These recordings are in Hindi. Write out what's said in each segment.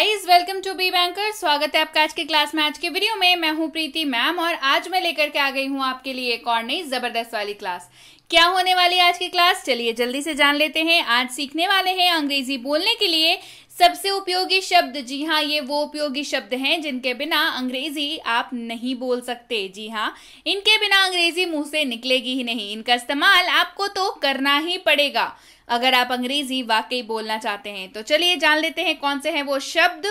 Guys welcome to be banker स्वागत है आपका आज के क्लास में आज के वीडियो में मैं हूं प्रीति मैम और आज मैं लेकर के आ गई हूं आपके लिए एक और नई जबरदस्त वाली क्लास क्या होने वाली आज की क्लास चलिए जल्दी से जान लेते हैं आज सीखने वाले हैं अंग्रेजी बोलने के लिए सबसे उपयोगी शब्द जी हाँ ये वो उपयोगी शब्द हैं जिनके बिना अंग्रेजी आप नहीं बोल सकते जी हाँ इनके बिना अंग्रेजी मुंह से निकलेगी ही नहीं इनका इस्तेमाल आपको तो करना ही पड़ेगा अगर आप अंग्रेजी वाकई बोलना चाहते हैं तो चलिए जान लेते हैं कौन से हैं वो शब्द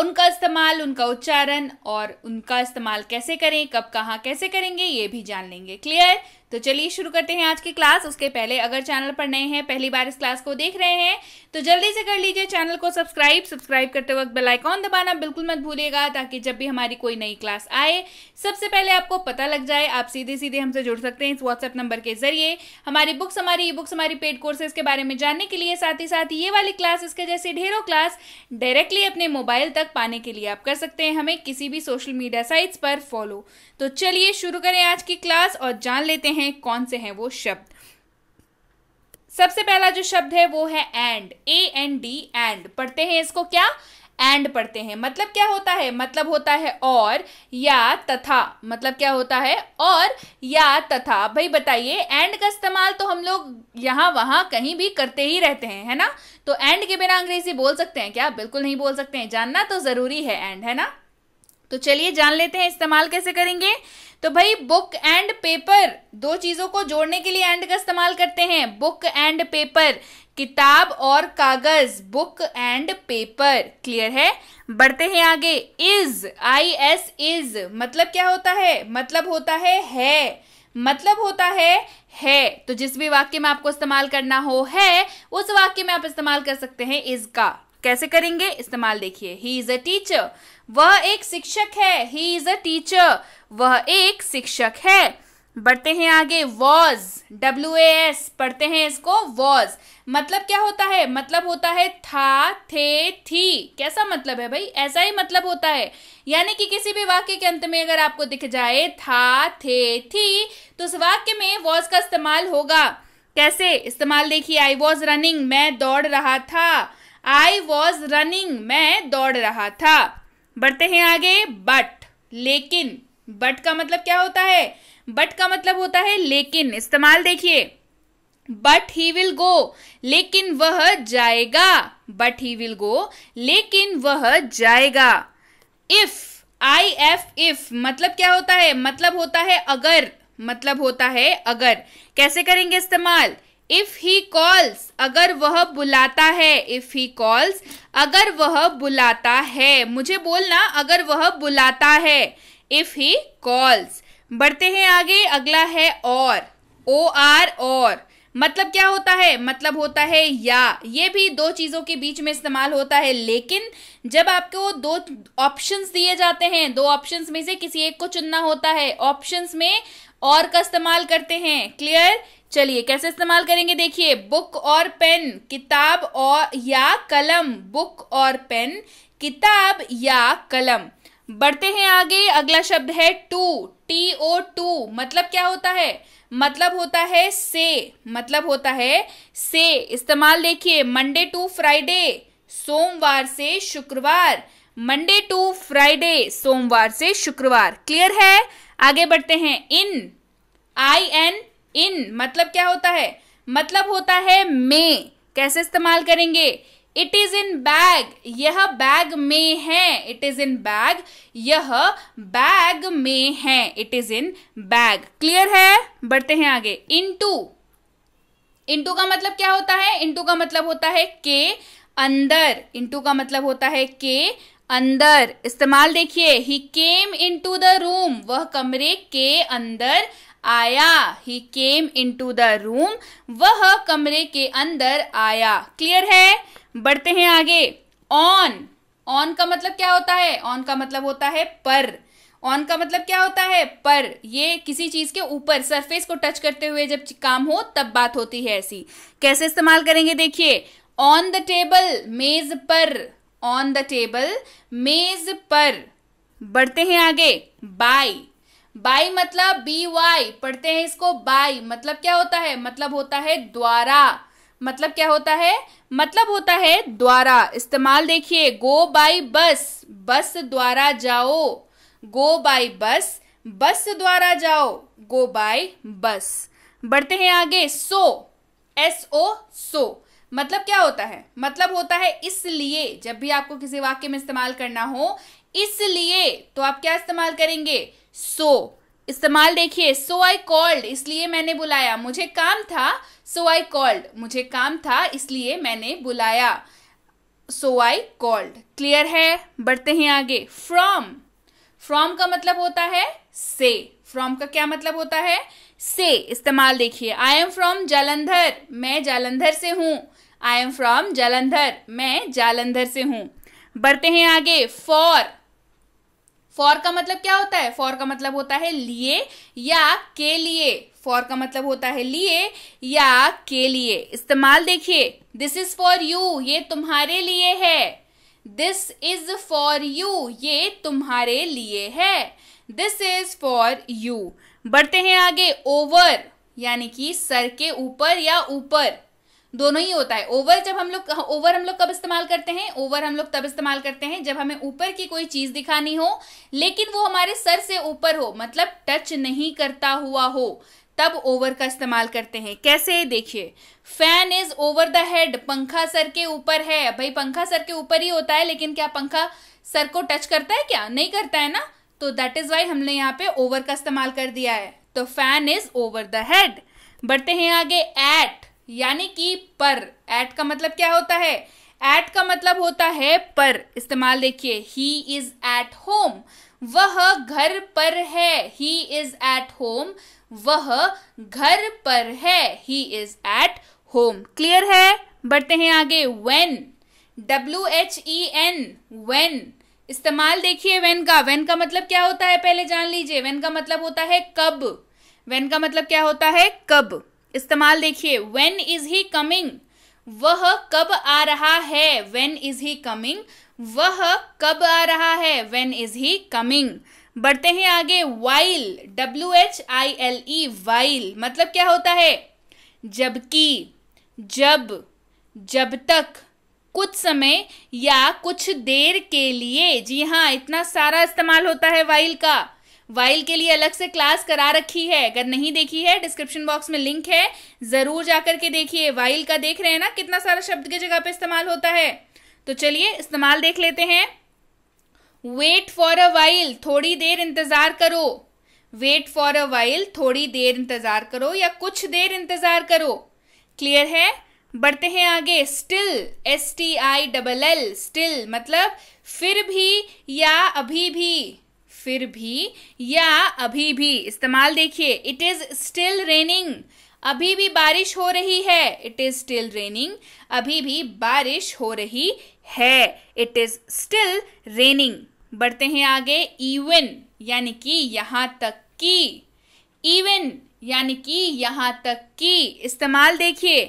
उनका इस्तेमाल उनका उच्चारण और उनका इस्तेमाल कैसे करें कब कहाँ कैसे करेंगे ये भी जान लेंगे क्लियर तो चलिए शुरू करते हैं आज की क्लास उसके पहले अगर चैनल पर नए हैं पहली बार इस क्लास को देख रहे हैं तो जल्दी से कर लीजिए चैनल को सब्सक्राइब सब्सक्राइब करते वक्त बेल आइकॉन दबाना बिल्कुल मत भूलिएगा ताकि जब भी हमारी कोई नई क्लास आए सबसे पहले आपको पता लग जाए आप सीधे सीधे हमसे जुड़ सकते हैं इस व्हाट्सएप नंबर के जरिए हमारी बुक्स हमारी ई बुक्स हमारी पेड कोर्सेज के बारे बारे में जानने के लिए साथ ही साथ ये वाली क्लास इसके जैसे ढेरों क्लास डायरेक्टली अपने मोबाइल तक पाने के लिए आप कर सकते हैं हमें किसी भी सोशल मीडिया साइट्स पर फॉलो तो चलिए शुरू करें आज की क्लास और जान लेते हैं कौन से हैं वो शब्द सबसे पहला जो शब्द है वो है and A N D and पढ़ते हैं इसको क्या एंड पढ़ते हैं मतलब क्या होता है मतलब होता है और या तथा मतलब क्या होता है और या तथा भाई बताइए एंड का इस्तेमाल तो हम लोग यहाँ वहाँ कहीं भी करते ही रहते हैं है ना तो एंड के बिना अंग्रेजी बोल सकते हैं क्या बिल्कुल नहीं बोल सकते हैं जानना तो ज़रूरी है एंड है ना तो चलिए जान लेते हैं इस्तेमाल कैसे करेंगे तो भाई बुक एंड पेपर दो चीज़ों को जोड़ने के लिए एंड का इस्तेमाल करते हैं बुक एंड पेपर किताब और कागज बुक एंड पेपर क्लियर है बढ़ते हैं आगे इज आई एस इज मतलब क्या होता है मतलब होता है है मतलब होता है है तो जिस भी वाक्य में आपको इस्तेमाल करना हो है उस वाक्य में आप इस्तेमाल कर सकते हैं इज का कैसे करेंगे इस्तेमाल देखिए ही इज अ टीचर वह एक शिक्षक है ही इज अ टीचर वह एक शिक्षक है बढ़ते हैं आगे वॉज डब्ल्यू एस पढ़ते हैं इसको वॉज मतलब क्या होता है मतलब होता है था थे थी कैसा मतलब है भाई ऐसा ही मतलब होता है यानी कि किसी भी वाक्य के अंत में अगर आपको दिख जाए था थे थी तो उस वाक्य में वॉज का इस्तेमाल होगा कैसे इस्तेमाल देखिए आई वॉज रनिंग मैं दौड़ रहा था आई वॉज रनिंग मैं दौड़ रहा था बढ़ते हैं आगे बट लेकिन बट का मतलब क्या होता है बट का मतलब होता है लेकिन इस्तेमाल देखिए बट ही विल गो लेकिन वह जाएगा बट ही विल गो लेकिन वह जाएगा इफ आई एफ इफ मतलब क्या होता है मतलब होता है अगर मतलब होता है अगर कैसे करेंगे इस्तेमाल इफ ही कॉल्स अगर वह बुलाता है इफ ही कॉल्स अगर वह बुलाता है मुझे बोलना अगर वह बुलाता है इफ ही कॉल्स बढ़ते हैं आगे अगला है और ओ आर और मतलब क्या होता है मतलब होता है या ये भी दो चीज़ों के बीच में इस्तेमाल होता है लेकिन जब आपको दो ऑप्शंस दिए जाते हैं दो ऑप्शंस में से किसी एक को चुनना होता है ऑप्शंस में और का इस्तेमाल करते हैं क्लियर चलिए कैसे इस्तेमाल करेंगे देखिए बुक और पेन किताब और या कलम बुक और पेन किताब या कलम बढ़ते हैं आगे अगला शब्द है टू टी ओ टू मतलब क्या होता है मतलब होता है से मतलब होता है से इस्तेमाल देखिए मंडे टू फ्राइडे सोमवार से शुक्रवार मंडे टू फ्राइडे सोमवार से शुक्रवार क्लियर है आगे बढ़ते हैं इन आई एन इन मतलब क्या होता है मतलब होता है में कैसे इस्तेमाल करेंगे इट इज इन बैग यह बैग में है इट इज इन बैग यह बैग में है it is in bag clear है बढ़ते हैं आगे इन टू इंटू का मतलब क्या होता है इंटू का मतलब होता है के अंदर इंटू का मतलब होता है के अंदर इस्तेमाल देखिए he came into the room वह कमरे के अंदर आया he came into the room वह कमरे के अंदर आया क्लियर है बढ़ते हैं आगे ऑन ऑन का मतलब क्या होता है ऑन का मतलब होता है पर ऑन का मतलब क्या होता है पर ये किसी चीज के ऊपर सरफेस को टच करते हुए जब काम हो तब बात होती है ऐसी कैसे इस्तेमाल करेंगे देखिए ऑन द टेबल मेज पर ऑन द टेबल मेज पर बढ़ते हैं आगे बाय बाई मतलब बी वाई पढ़ते हैं इसको बाई मतलब क्या होता है मतलब होता है द्वारा मतलब क्या होता है मतलब होता है द्वारा इस्तेमाल देखिए गो बाई बस बस द्वारा जाओ गो बाई बस बस द्वारा जाओ गो बाई बस बढ़ते हैं आगे सो एस ओ सो मतलब क्या होता है मतलब होता है इसलिए जब भी आपको किसी वाक्य में इस्तेमाल करना हो इसलिए तो आप क्या इस्तेमाल करेंगे सो so, इस्तेमाल देखिए सो आई कॉल्ड इसलिए मैंने बुलाया मुझे काम था सो आई कॉल्ड मुझे काम था इसलिए मैंने बुलाया सो आई कॉल्ड क्लियर है बढ़ते हैं आगे फ्रॉम फ्रॉम का मतलब होता है से फ्रॉम का क्या मतलब होता है से इस्तेमाल देखिए आई एम फ्रॉम जालंधर मैं जालंधर से हूं आई एम फ्रॉम जालंधर मैं जालंधर से हूँ बढ़ते हैं आगे फॉर फॉर का मतलब क्या होता है फॉर का मतलब होता है लिए या के लिए फॉर का मतलब होता है लिए या के लिए इस्तेमाल देखिए दिस इज फॉर यू ये तुम्हारे लिए है दिस इज फॉर यू ये तुम्हारे लिए है दिस इज फॉर यू बढ़ते हैं आगे ओवर यानी कि सर के ऊपर या ऊपर दोनों ही होता है ओवर जब हम लोग ओवर हम लोग कब इस्तेमाल करते हैं ओवर हम लोग तब इस्तेमाल करते हैं जब हमें ऊपर की कोई चीज दिखानी हो लेकिन वो हमारे सर से ऊपर हो मतलब टच नहीं करता हुआ हो तब ओवर का इस्तेमाल करते हैं कैसे देखिए fan is over the head पंखा सर के ऊपर है भाई पंखा सर के ऊपर ही होता है लेकिन क्या पंखा सर को टच करता है क्या नहीं करता है ना तो दैट इज वाई हमने यहाँ पे ओवर का इस्तेमाल कर दिया है तो fan is over the head बढ़ते हैं आगे एट यानी कि पर एट का मतलब क्या होता है एट का मतलब होता है पर इस्तेमाल देखिए ही इज एट होम वह घर पर है ही इज एट होम वह घर पर है he is at home clear है बढ़ते हैं आगे when W H E N when इस्तेमाल देखिए वेन का वेन का मतलब क्या होता है पहले जान लीजिए वेन का मतलब होता है कब वेन का मतलब क्या होता है कब इस्तेमाल देखिए वेन इज ही कमिंग वह कब आ रहा है वेन इज ही कमिंग वह कब आ रहा है वेन इज ही कमिंग बढ़ते हैं आगे while W H I L E while मतलब क्या होता है जबकि जब जब तक कुछ समय या कुछ देर के लिए जी हाँ इतना सारा इस्तेमाल होता है वाइल का वाइल के लिए अलग से क्लास करा रखी है अगर नहीं देखी है डिस्क्रिप्शन बॉक्स में लिंक है ज़रूर जाकर के देखिए वाइल का देख रहे हैं ना कितना सारा शब्द की जगह पे इस्तेमाल होता है तो चलिए इस्तेमाल देख लेते हैं वेट फॉर अ वाइल थोड़ी देर इंतज़ार करो वेट फॉर अ वाइल थोड़ी देर इंतज़ार करो या कुछ देर इंतज़ार करो क्लियर है बढ़ते हैं आगे still S T I double L still मतलब फिर भी या अभी भी फिर भी या अभी भी इस्तेमाल देखिए इट इज स्टिल रेनिंग अभी भी बारिश हो रही है इट इज स्टिल रेनिंग अभी भी बारिश हो रही है इट इज स्टिल रेनिंग बढ़ते हैं आगे इवन यानी कि यहां तक की इवन यानी कि यहां तक की इस्तेमाल देखिए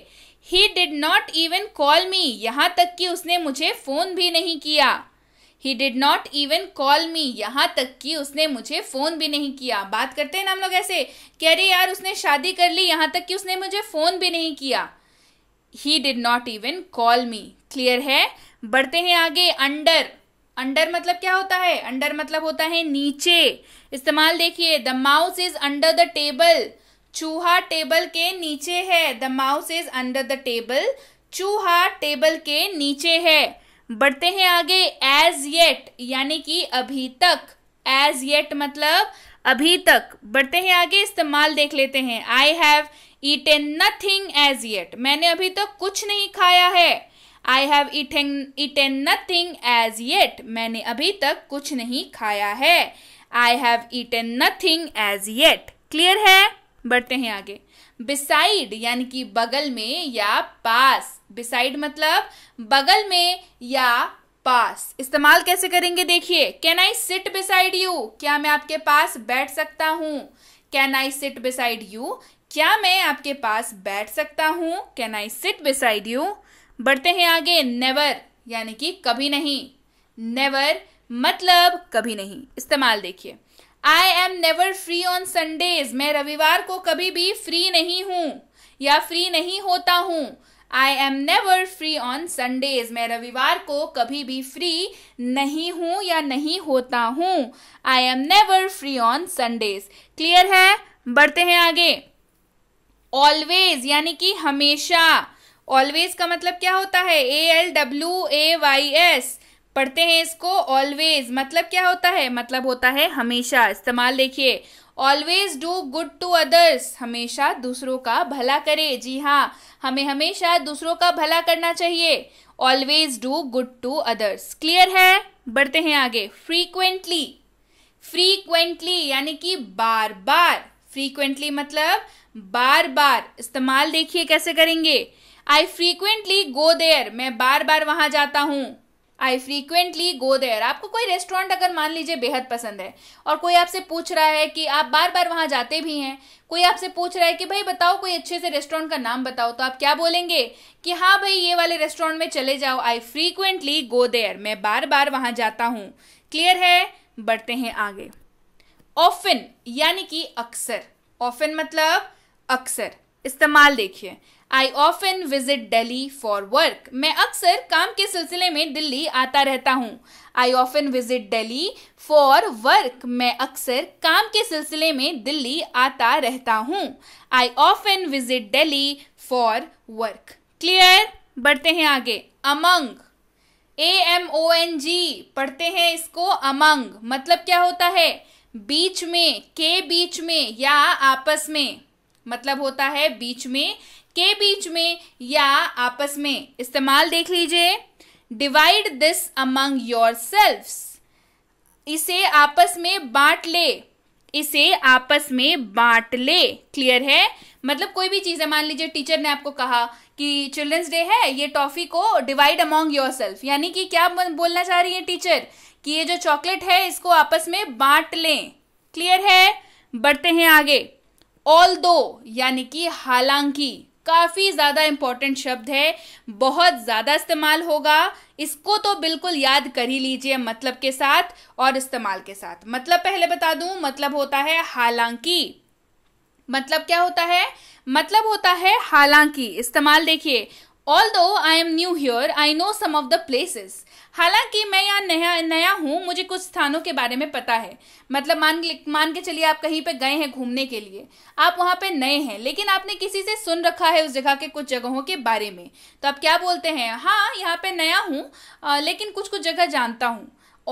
he did not even call me यहां तक कि उसने मुझे फ़ोन भी नहीं किया he did not even call me यहाँ तक कि उसने मुझे फ़ोन भी नहीं किया बात करते हैं ना हम लोग ऐसे कह रहे यार उसने शादी कर ली यहाँ तक कि उसने मुझे फ़ोन भी नहीं किया he did not even call me clear है बढ़ते हैं आगे अंडर अंडर मतलब क्या होता है अंडर मतलब होता है नीचे इस्तेमाल देखिए the mouse is under the table चूहा टेबल के नीचे है the mouse is under the table चूहा टेबल के नीचे है बढ़ते हैं आगे एज येट यानी कि अभी तक एज येट मतलब अभी तक बढ़ते हैं आगे इस्तेमाल देख लेते हैं I have eaten nothing as yet मैंने अभी तक कुछ नहीं खाया है I have eaten eaten nothing as yet मैंने अभी तक कुछ नहीं खाया है I have eaten nothing as yet clear है बढ़ते हैं आगे बिसाइड यानी कि बगल में या पास बिसाइड मतलब बगल में या पास इस्तेमाल कैसे करेंगे देखिए can I sit beside you क्या मैं आपके पास बैठ सकता हूं can I sit beside you क्या मैं आपके पास बैठ सकता हूं can I sit beside you बढ़ते हैं आगे नेवर यानी कि कभी नहीं नेवर मतलब कभी नहीं इस्तेमाल देखिए I am never free on Sundays मैं रविवार को कभी भी फ्री नहीं हूं या फ्री नहीं होता हूं I am never free on Sundays मैं रविवार को कभी भी फ्री नहीं हूँ या नहीं होता हूँ I am never free on Sundays clear है बढ़ते हैं आगे ऑलवेज यानी कि हमेशा ऑलवेज का मतलब क्या होता है A L W A Y S पढ़ते हैं इसको ऑलवेज मतलब क्या होता है मतलब होता है हमेशा इस्तेमाल देखिए always do good to others हमेशा दूसरों का भला करे जी हाँ हमें हमेशा दूसरों का भला करना चाहिए always do good to others clear है बढ़ते हैं आगे फ्रीक्वेंटली फ्रीक्वेंटली यानी कि बार बार फ्रीक्वेंटली मतलब बार बार इस्तेमाल देखिए कैसे करेंगे आई फ्रीक्वेंटली गो देयर मैं बार बार वहां जाता हूं आई फ्रीक्वेंटली गो देयर आपको कोई रेस्टोरेंट अगर मान लीजिए बेहद पसंद है और कोई आपसे पूछ रहा है कि आप बार बार वहाँ जाते भी हैं कोई आपसे पूछ रहा है कि भाई बताओ कोई अच्छे से रेस्टोरेंट का नाम बताओ तो आप क्या बोलेंगे कि हाँ भाई ये वाले रेस्टोरेंट में चले जाओ आई फ्रीक्वेंटली गो देयर मैं बार बार वहाँ जाता हूँ क्लियर है बढ़ते हैं आगे ऑफिन यानी कि अक्सर ऑफिन मतलब अक्सर इस्तेमाल देखिए I often visit Delhi for work मैं अक्सर काम के सिलसिले में दिल्ली आता रहता हूँ I often visit Delhi for work मैं अक्सर काम के सिलसिले में दिल्ली आता रहता हूँ I often visit Delhi for work clear बढ़ते हैं आगे among A M O N G पढ़ते हैं इसको अमंग मतलब क्या होता है बीच में के बीच में या आपस में मतलब होता है बीच में के बीच में या आपस में इस्तेमाल देख लीजिए डिवाइड दिस अमंग योर इसे आपस में बांट ले इसे आपस में बांट ले क्लियर है मतलब कोई भी चीज़ है मान लीजिए टीचर ने आपको कहा कि चिल्ड्रंस डे है ये टॉफ़ी को डिवाइड अमोंग योर सेल्फ यानी कि क्या बोलना चाह रही है टीचर कि ये जो चॉकलेट है इसको आपस में बांट लें क्लियर है बढ़ते हैं आगे ऑल दो यानी कि हालांकि काफ़ी ज़्यादा इम्पॉर्टेंट शब्द है बहुत ज़्यादा इस्तेमाल होगा इसको तो बिल्कुल याद कर ही लीजिए मतलब के साथ और इस्तेमाल के साथ मतलब पहले बता दू मतलब होता है हालांकि मतलब क्या होता है मतलब होता है हालांकि इस्तेमाल देखिए although I am new here I know some of the places हालांकि मैं यहाँ नया नया हूँ मुझे कुछ स्थानों के बारे में पता है मतलब मान मान के चलिए आप कहीं पे गए हैं घूमने के लिए आप वहाँ पे नए हैं लेकिन आपने किसी से सुन रखा है उस जगह के कुछ जगहों के बारे में तो आप क्या बोलते हैं हाँ यहाँ पे नया हूँ लेकिन कुछ कुछ जगह जानता हूँ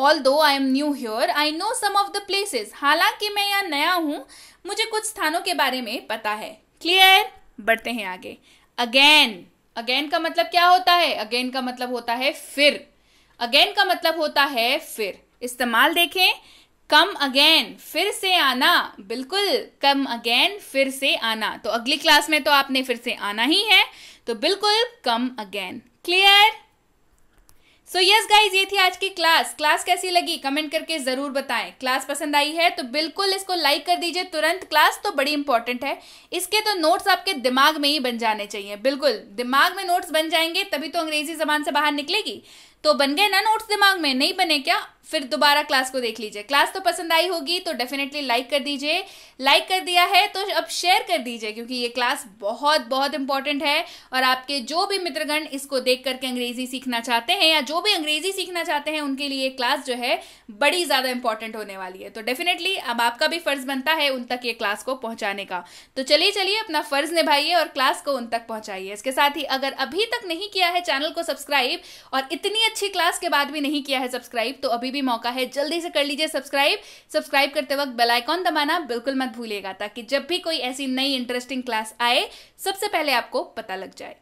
although I am new here I know some of the places हालांकि मैं यहाँ नया हूँ मुझे कुछ स्थानों के बारे में पता है क्लियर बढ़ते हैं आगे अगेन अगेन का मतलब क्या होता है अगेन का मतलब होता है फिर अगेन का मतलब होता है फिर इस्तेमाल देखें कम अगेन फिर से आना बिल्कुल कम अगेन फिर से आना तो अगली क्लास में तो आपने फिर से आना ही है तो बिल्कुल कम again clear so yes guys ये थी आज की क्लास क्लास कैसी लगी कमेंट करके ज़रूर बताएं क्लास पसंद आई है तो बिल्कुल इसको लाइक कर दीजिए तुरंत क्लास तो बड़ी इंपॉर्टेंट है इसके तो नोट्स आपके दिमाग में ही बन जाने चाहिए बिल्कुल दिमाग में नोट्स बन जाएंगे तभी तो अंग्रेजी जबान से बाहर निकलेगी तो बन गए ना नोट्स दिमाग में नहीं बने क्या फिर दोबारा क्लास को देख लीजिए क्लास तो पसंद आई होगी तो डेफिनेटली लाइक कर दीजिए लाइक कर दिया है तो अब शेयर कर दीजिए क्योंकि ये क्लास बहुत बहुत इंपॉर्टेंट है और आपके जो भी मित्रगण इसको देख करके अंग्रेजी सीखना चाहते हैं या जो भी अंग्रेजी सीखना चाहते हैं उनके लिए क्लास जो है बड़ी ज़्यादा इंपॉर्टेंट होने वाली है तो डेफिनेटली अब आपका भी फर्ज बनता है उन तक ये क्लास को पहुंचाने का तो चलिए चलिए अपना फर्ज निभाइए और क्लास को उन तक पहुंचाइए इसके साथ ही अगर अभी तक नहीं किया है चैनल को सब्सक्राइब और इतनी अच्छी क्लास के बाद भी नहीं किया है सब्सक्राइब तो अभी भी मौका है जल्दी से कर लीजिए सब्सक्राइब सब्सक्राइब करते वक्त बेल आइकॉन दबाना बिल्कुल मत भूलिएगा ताकि जब भी कोई ऐसी नई इंटरेस्टिंग क्लास आए सबसे पहले आपको पता लग जाए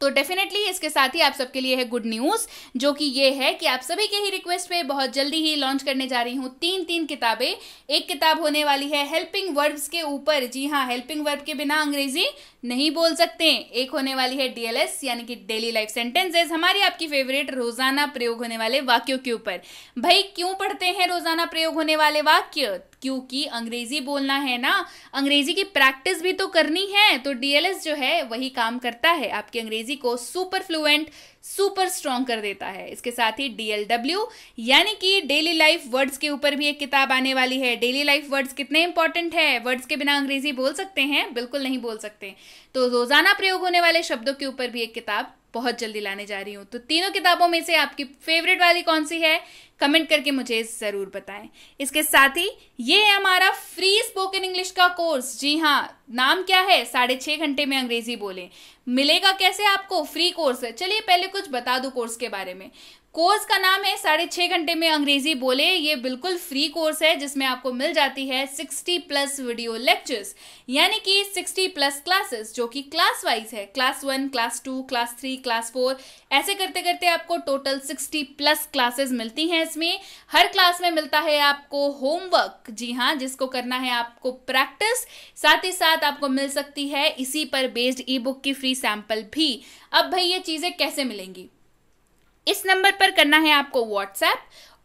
तो डेफिनेटली इसके साथ ही आप सबके लिए है गुड न्यूज़ जो कि ये है कि आप सभी के ही रिक्वेस्ट पे बहुत जल्दी ही लॉन्च करने जा रही हूँ तीन तीन किताबें एक किताब होने वाली है हेल्पिंग वर्ब्स के ऊपर जी हाँ हेल्पिंग वर्ब के बिना अंग्रेजी नहीं बोल सकते एक होने वाली है डीएलएस यानी कि डेली लाइफ सेंटेंसेस हमारी आपकी फेवरेट रोजाना प्रयोग होने वाले वाक्यों के ऊपर भाई क्यों पढ़ते हैं रोजाना प्रयोग होने वाले वाक्य क्योंकि अंग्रेजी बोलना है ना अंग्रेजी की प्रैक्टिस भी तो करनी है तो डीएलएस जो है वही काम करता है आपकी अंग्रेजी को सुपर फ्लुएंट सुपर स्ट्रॉन्ग कर देता है इसके साथ ही डीएलडब्ल्यू यानी कि डेली लाइफ वर्ड्स के ऊपर भी एक किताब आने वाली है डेली लाइफ वर्ड्स कितने इंपॉर्टेंट है वर्ड्स के बिना अंग्रेजी बोल सकते हैं बिल्कुल नहीं बोल सकते तो रोजाना प्रयोग होने वाले शब्दों के ऊपर भी एक किताब बहुत जल्दी लाने जा रही हूँ तो तीनों किताबों में से आपकी फेवरेट वाली कौन सी है कमेंट करके मुझे ज़रूर बताएं इसके साथ ही ये है हमारा फ्री स्पोकन इंग्लिश का कोर्स जी हाँ नाम क्या है साढ़े छह घंटे में अंग्रेजी बोले मिलेगा कैसे आपको फ्री कोर्स है चलिए पहले कुछ बता दू कोर्स के बारे में कोर्स का नाम है साढ़े छः घंटे में अंग्रेजी बोले ये बिल्कुल फ्री कोर्स है जिसमें आपको मिल जाती है 60 प्लस वीडियो लेक्चर्स यानी कि 60 प्लस क्लासेस जो कि क्लास वाइज है class one class two class three class four ऐसे करते करते आपको टोटल 60 प्लस क्लासेस मिलती हैं इसमें हर क्लास में मिलता है आपको होमवर्क जी हाँ जिसको करना है आपको प्रैक्टिस साथ ही साथ आपको मिल सकती है इसी पर बेस्ड ई बुक की फ्री सैंपल भी अब भाई ये चीज़ें कैसे मिलेंगी इस नंबर पर करना है आपको व्हाट्सएप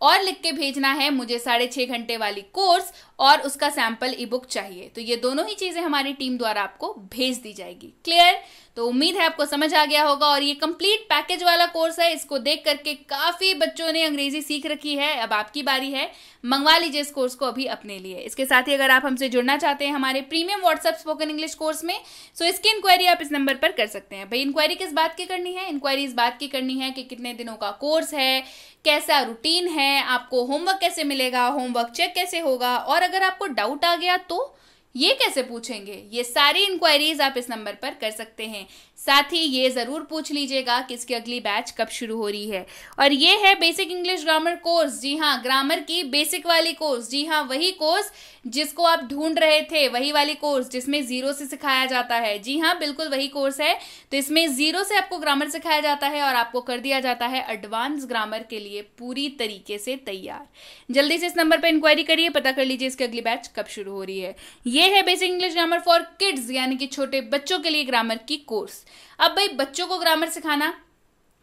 और लिख के भेजना है मुझे साढ़े छह घंटे वाली कोर्स और उसका सैंपल ई बुक चाहिए तो ये दोनों ही चीज़ें हमारी टीम द्वारा आपको भेज दी जाएगी क्लियर तो उम्मीद है आपको समझ आ गया होगा और ये कंप्लीट पैकेज वाला कोर्स है इसको देख करके काफ़ी बच्चों ने अंग्रेजी सीख रखी है अब आपकी बारी है मंगवा लीजिए इस कोर्स को अभी अपने लिए इसके साथ ही अगर आप हमसे जुड़ना चाहते हैं हमारे premium WhatsApp spoken English course में सो तो इसकी इंक्वायरी आप इस नंबर पर कर सकते हैं भाई इंक्वायरी किस बात की करनी है इंक्वायरी इस बात की करनी है कि कितने दिनों का कोर्स है कैसा रूटीन है आपको होमवर्क कैसे मिलेगा होमवर्क चेक कैसे होगा और अगर आपको डाउट आ गया तो ये कैसे पूछेंगे ये सारी इंक्वायरीज आप इस नंबर पर कर सकते हैं साथ ही ये ज़रूर पूछ लीजिएगा कि इसकी अगली बैच कब शुरू हो रही है और ये है बेसिक इंग्लिश ग्रामर कोर्स जी हाँ ग्रामर की बेसिक वाली कोर्स जी हाँ वही कोर्स जिसको आप ढूंढ रहे थे वही वाली कोर्स जिसमें ज़ीरो से सिखाया जाता है जी हाँ बिल्कुल वही कोर्स है तो इसमें ज़ीरो से आपको ग्रामर सिखाया जाता है और आपको कर दिया जाता है एडवांस ग्रामर के लिए पूरी तरीके से तैयार जल्दी से इस नंबर पर इंक्वायरी करिए पता कर लीजिए इसकी अगली बैच कब शुरू हो रही है ये है basic English grammar for kids यानी कि छोटे बच्चों के लिए ग्रामर की कोर्स अब भाई बच्चों को ग्रामर सिखाना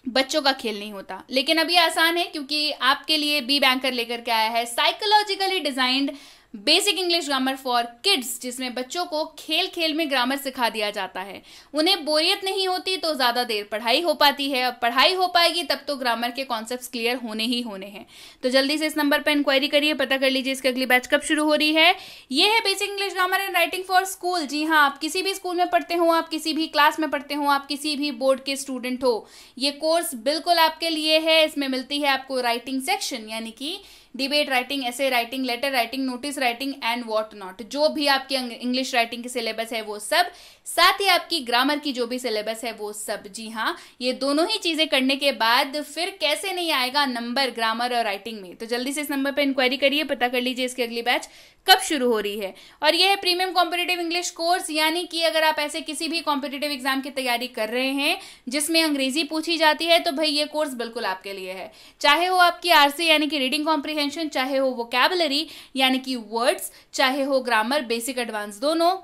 बच्चों का खेल नहीं होता लेकिन अब ये आसान है क्योंकि आपके लिए बी बैंकर लेकर के आया है psychologically designed basic English grammar for kids जिसमें बच्चों को खेल खेल में ग्रामर सिखा दिया जाता है उन्हें बोरियत नहीं होती तो ज़्यादा देर पढ़ाई हो पाती है और पढ़ाई हो पाएगी तब तो ग्रामर के कॉन्सेप्ट क्लियर होने ही होने हैं तो जल्दी से इस नंबर पर इंक्वायरी करिए पता कर लीजिए इसकी अगली बैच कब शुरू हो रही है ये है basic English grammar and writing for school जी हाँ आप किसी भी स्कूल में पढ़ते हो आप किसी भी क्लास में पढ़ते हो आप किसी भी बोर्ड के स्टूडेंट हो ये कोर्स बिल्कुल आपके लिए है इसमें मिलती है आपको राइटिंग सेक्शन यानी कि डिबेट राइटिंग ऐसे writing letter writing notice writing and what not जो भी आपकी इंग्लिश राइटिंग की सिलेबस है वो सब साथ ही आपकी ग्रामर की जो भी सिलेबस है वो सब जी हाँ ये दोनों ही चीज़ें करने के बाद फिर कैसे नहीं आएगा नंबर ग्रामर और राइटिंग में तो जल्दी से इस नंबर पर इंक्वायरी करिए पता कर लीजिए इसके अगली बैच कब शुरू हो रही है और यह है प्रीमियम कॉम्पिटेटिव इंग्लिश कोर्स यानी कि अगर आप ऐसे किसी भी कॉम्पिटेटिव एग्जाम की तैयारी कर रहे हैं जिसमें अंग्रेजी पूछी जाती है तो भाई ये कोर्स बिल्कुल आपके लिए है चाहे हो आपकी आर यानी कि रीडिंग कॉम्प्रिहेंशन चाहे हो कैबलरी यानी कि वर्ड्स चाहे हो ग्रामर बेसिक एडवांस दोनों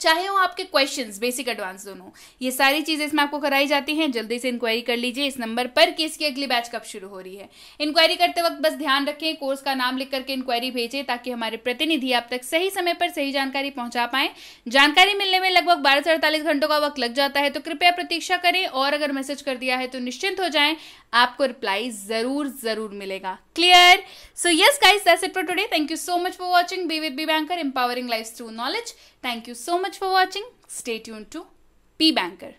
चाहे वो आपके क्वेश्चन बेसिक एडवांस दोनों ये सारी चीज़ें इसमें आपको कराई जाती हैं जल्दी से इंक्वायरी कर लीजिए इस नंबर पर कि इसकी अगली बैच कब शुरू हो रही है इंक्वायरी करते वक्त बस ध्यान रखें कोर्स का नाम लिख करके इंक्वायरी भेजें ताकि हमारे प्रतिनिधि आप तक सही समय पर सही जानकारी पहुंचा पाए जानकारी मिलने में लगभग बारह से अड़तालीस घंटों का वक्त लग जाता है तो कृपया प्रतीक्षा करें और अगर मैसेज कर दिया है तो निश्चिंत हो जाए आपको रिप्लाई ज़रूर ज़रूर मिलेगा clear so yes guys that's it for today thank you so much for watching be with be banker empowering life through knowledge Thank you so much for watching. Stay tuned to P Banker.